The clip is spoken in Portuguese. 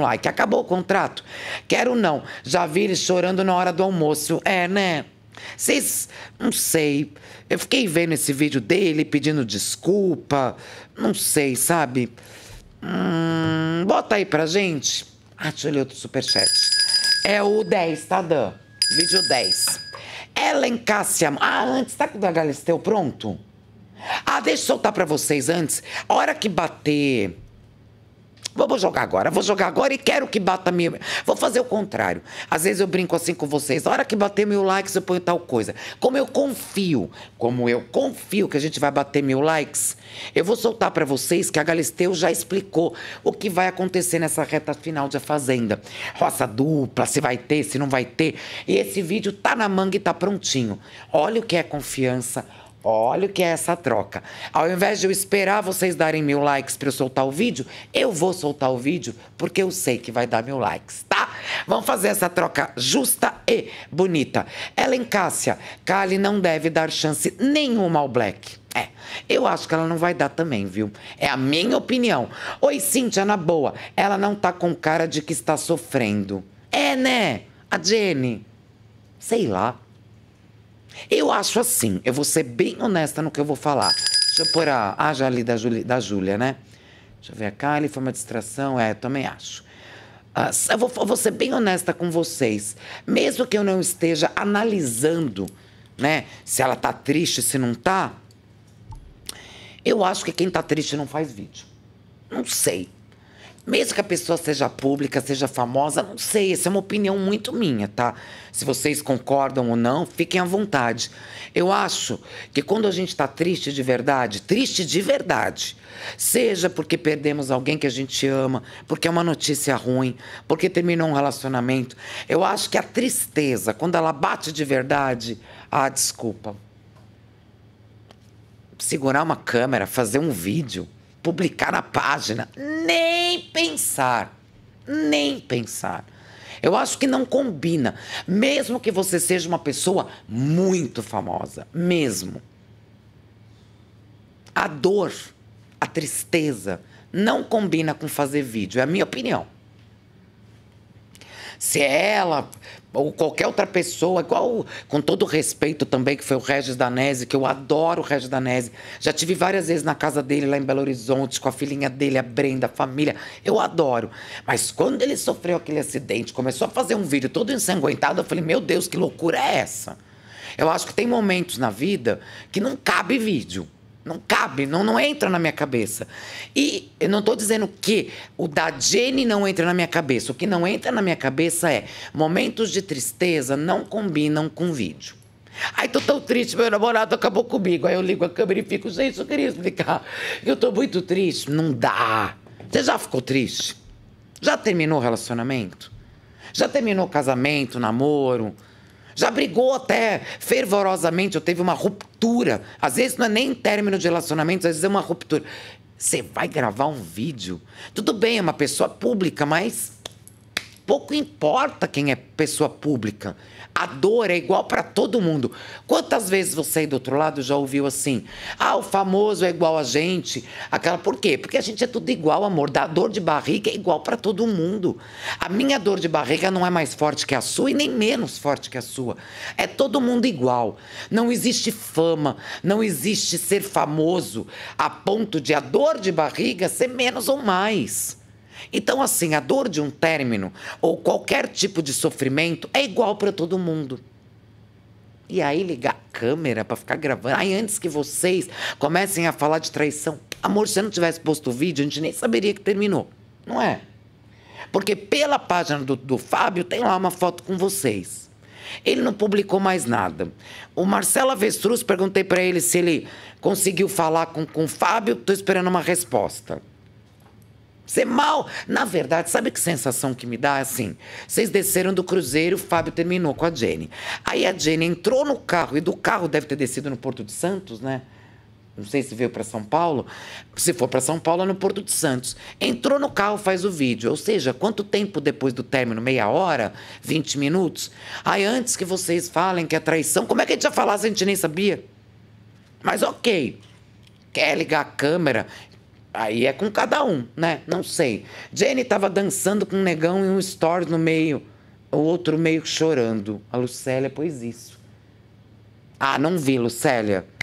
lá, que acabou o contrato. Quero não. Já vi ele chorando na hora do almoço. É, né? Vocês. Não sei. Eu fiquei vendo esse vídeo dele pedindo desculpa. Não sei, sabe? Hum, bota aí pra gente. Ah, deixa eu ler outro superchat. É o 10, tá, Dan? Vídeo 10. Ellen Cássia. Ah, antes, tá com o da Galisteu pronto? Ah, deixa eu soltar pra vocês antes. A hora que bater Vamos jogar agora, vou jogar agora e quero que bata mil. Vou fazer o contrário. Às vezes eu brinco assim com vocês, a hora que bater mil likes eu ponho tal coisa. Como eu confio, como eu confio que a gente vai bater mil likes, eu vou soltar para vocês que a Galisteu já explicou o que vai acontecer nessa reta final de A Fazenda. Roça dupla, se vai ter, se não vai ter. E esse vídeo tá na manga e tá prontinho. Olha o que é confiança, Olha o que é essa troca. Ao invés de eu esperar vocês darem mil likes para eu soltar o vídeo, eu vou soltar o vídeo porque eu sei que vai dar mil likes, tá? Vamos fazer essa troca justa e bonita. Ellen Cássia, Kali não deve dar chance nenhuma ao Black. É, eu acho que ela não vai dar também, viu? É a minha opinião. Oi, Cíntia, na boa, ela não tá com cara de que está sofrendo. É, né? A Jenny. Sei lá. Eu acho assim, eu vou ser bem honesta no que eu vou falar. Deixa eu pôr a, Jali ali da, da Júlia, né? Deixa eu ver a ele foi uma distração, é, também acho. Ah, eu, vou, eu vou ser bem honesta com vocês. Mesmo que eu não esteja analisando, né, se ela tá triste, se não tá, eu acho que quem tá triste não faz vídeo. Não sei. Mesmo que a pessoa seja pública, seja famosa, não sei, essa é uma opinião muito minha, tá? Se vocês concordam ou não, fiquem à vontade. Eu acho que quando a gente está triste de verdade, triste de verdade, seja porque perdemos alguém que a gente ama, porque é uma notícia ruim, porque terminou um relacionamento, eu acho que a tristeza, quando ela bate de verdade, ah, desculpa. Segurar uma câmera, fazer um vídeo publicar na página. Nem pensar. Nem pensar. Eu acho que não combina. Mesmo que você seja uma pessoa muito famosa. Mesmo. A dor, a tristeza, não combina com fazer vídeo. É a minha opinião se é ela ou qualquer outra pessoa, igual com todo respeito também, que foi o Regis Danese, que eu adoro o Regis Danese. Já tive várias vezes na casa dele, lá em Belo Horizonte, com a filhinha dele, a Brenda, a família. Eu adoro. Mas quando ele sofreu aquele acidente, começou a fazer um vídeo todo ensanguentado, eu falei, meu Deus, que loucura é essa? Eu acho que tem momentos na vida que não cabe vídeo. Não cabe, não, não entra na minha cabeça. E eu não estou dizendo que o da Jenny não entra na minha cabeça. O que não entra na minha cabeça é momentos de tristeza não combinam com vídeo. Ai, tô tão triste, meu namorado acabou comigo. Aí eu ligo a câmera e fico, gente, eu queria explicar. Eu tô muito triste. Não dá. Você já ficou triste? Já terminou o relacionamento? Já terminou o casamento, namoro? já brigou até fervorosamente, ou teve uma ruptura. Às vezes não é nem término de relacionamento, às vezes é uma ruptura. Você vai gravar um vídeo? Tudo bem, é uma pessoa pública, mas pouco importa quem é pessoa pública. A dor é igual para todo mundo. Quantas vezes você aí do outro lado já ouviu assim? Ah, o famoso é igual a gente. Aquela por quê? Porque a gente é tudo igual, amor. A dor de barriga é igual para todo mundo. A minha dor de barriga não é mais forte que a sua e nem menos forte que a sua. É todo mundo igual. Não existe fama, não existe ser famoso a ponto de a dor de barriga ser menos ou mais. Então, assim, a dor de um término ou qualquer tipo de sofrimento é igual para todo mundo. E aí ligar a câmera para ficar gravando. Aí antes que vocês comecem a falar de traição, amor, se eu não tivesse posto o vídeo, a gente nem saberia que terminou, não é? Porque pela página do, do Fábio tem lá uma foto com vocês. Ele não publicou mais nada. O Marcelo Avestruz, perguntei para ele se ele conseguiu falar com, com o Fábio, estou esperando uma resposta. Você é mal. Na verdade, sabe que sensação que me dá? Assim, vocês desceram do cruzeiro, o Fábio terminou com a Jenny. Aí a Jenny entrou no carro, e do carro deve ter descido no Porto de Santos, né? Não sei se veio para São Paulo. Se for para São Paulo, é no Porto de Santos. Entrou no carro, faz o vídeo. Ou seja, quanto tempo depois do término? Meia hora? 20 minutos? Aí, antes que vocês falem que é traição, como é que a gente ia falar se a gente nem sabia? Mas ok quer ligar a câmera Aí é com cada um, né? Não sei. Jenny estava dançando com um negão e um store no meio, o outro meio chorando. A Lucélia pôs isso. Ah, não vi, Lucélia.